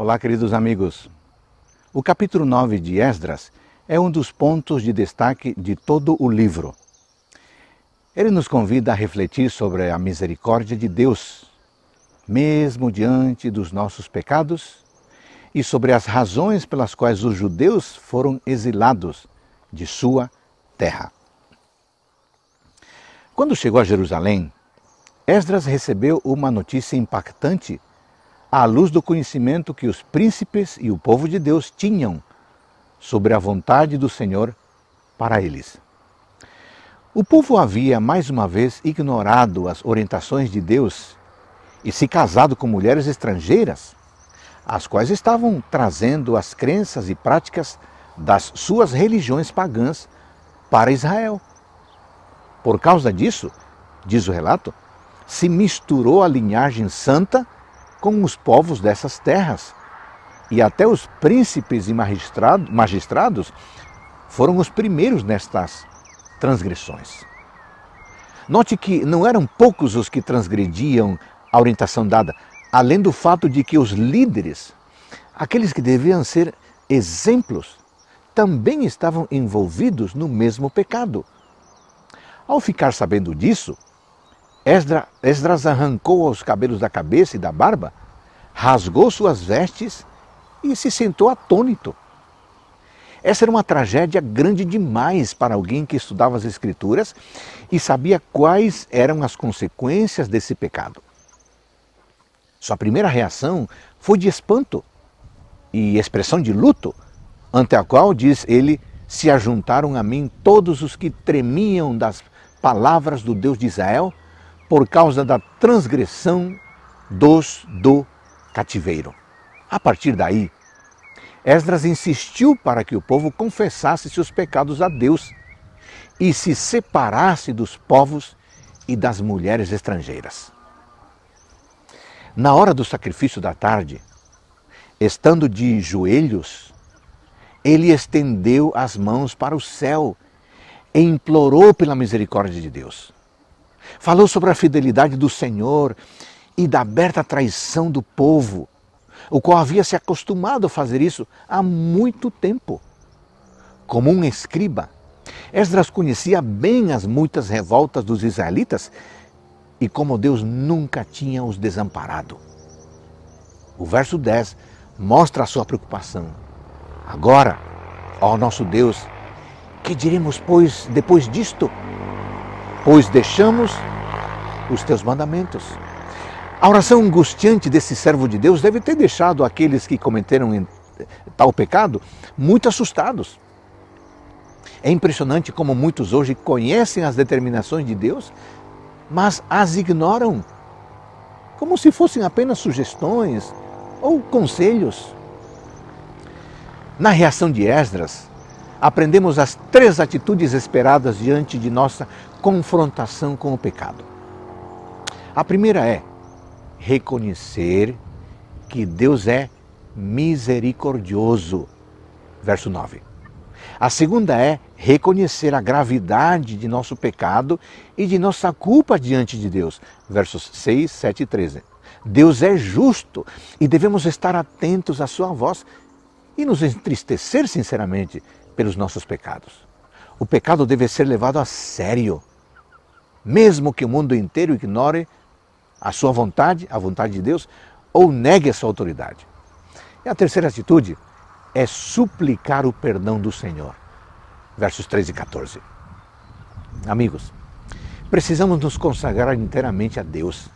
Olá, queridos amigos. O capítulo 9 de Esdras é um dos pontos de destaque de todo o livro. Ele nos convida a refletir sobre a misericórdia de Deus, mesmo diante dos nossos pecados, e sobre as razões pelas quais os judeus foram exilados de sua terra. Quando chegou a Jerusalém, Esdras recebeu uma notícia impactante à luz do conhecimento que os príncipes e o povo de Deus tinham sobre a vontade do Senhor para eles. O povo havia mais uma vez ignorado as orientações de Deus e se casado com mulheres estrangeiras, as quais estavam trazendo as crenças e práticas das suas religiões pagãs para Israel. Por causa disso, diz o relato, se misturou a linhagem santa com os povos dessas terras. E até os príncipes e magistrados foram os primeiros nestas transgressões. Note que não eram poucos os que transgrediam a orientação dada, além do fato de que os líderes, aqueles que deviam ser exemplos, também estavam envolvidos no mesmo pecado. Ao ficar sabendo disso, Esdra, Esdras arrancou os cabelos da cabeça e da barba, rasgou suas vestes e se sentou atônito. Essa era uma tragédia grande demais para alguém que estudava as Escrituras e sabia quais eram as consequências desse pecado. Sua primeira reação foi de espanto e expressão de luto, ante a qual, diz ele, se ajuntaram a mim todos os que tremiam das palavras do Deus de Israel por causa da transgressão dos do cativeiro. A partir daí, Esdras insistiu para que o povo confessasse seus pecados a Deus e se separasse dos povos e das mulheres estrangeiras. Na hora do sacrifício da tarde, estando de joelhos, ele estendeu as mãos para o céu e implorou pela misericórdia de Deus. Falou sobre a fidelidade do Senhor e da aberta traição do povo, o qual havia se acostumado a fazer isso há muito tempo. Como um escriba, Esdras conhecia bem as muitas revoltas dos israelitas e como Deus nunca tinha os desamparado. O verso 10 mostra a sua preocupação. Agora, ó nosso Deus, que diremos, pois, depois disto? pois deixamos os teus mandamentos. A oração angustiante desse servo de Deus deve ter deixado aqueles que cometeram eh, tal pecado muito assustados. É impressionante como muitos hoje conhecem as determinações de Deus, mas as ignoram, como se fossem apenas sugestões ou conselhos. Na reação de Esdras, aprendemos as três atitudes esperadas diante de nossa confrontação com o pecado. A primeira é reconhecer que Deus é misericordioso. Verso 9. A segunda é reconhecer a gravidade de nosso pecado e de nossa culpa diante de Deus. Versos 6, 7 e 13. Deus é justo e devemos estar atentos à sua voz e nos entristecer sinceramente pelos nossos pecados. O pecado deve ser levado a sério, mesmo que o mundo inteiro ignore a sua vontade, a vontade de Deus, ou negue a sua autoridade. E a terceira atitude é suplicar o perdão do Senhor. Versos 13 e 14. Amigos, precisamos nos consagrar inteiramente a Deus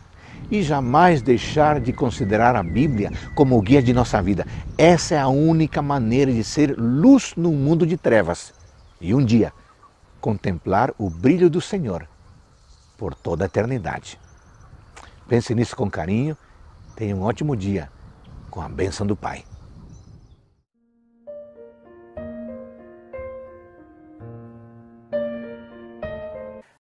e jamais deixar de considerar a Bíblia como o guia de nossa vida. Essa é a única maneira de ser luz no mundo de trevas e um dia contemplar o brilho do Senhor por toda a eternidade. Pense nisso com carinho. Tenha um ótimo dia com a bênção do Pai.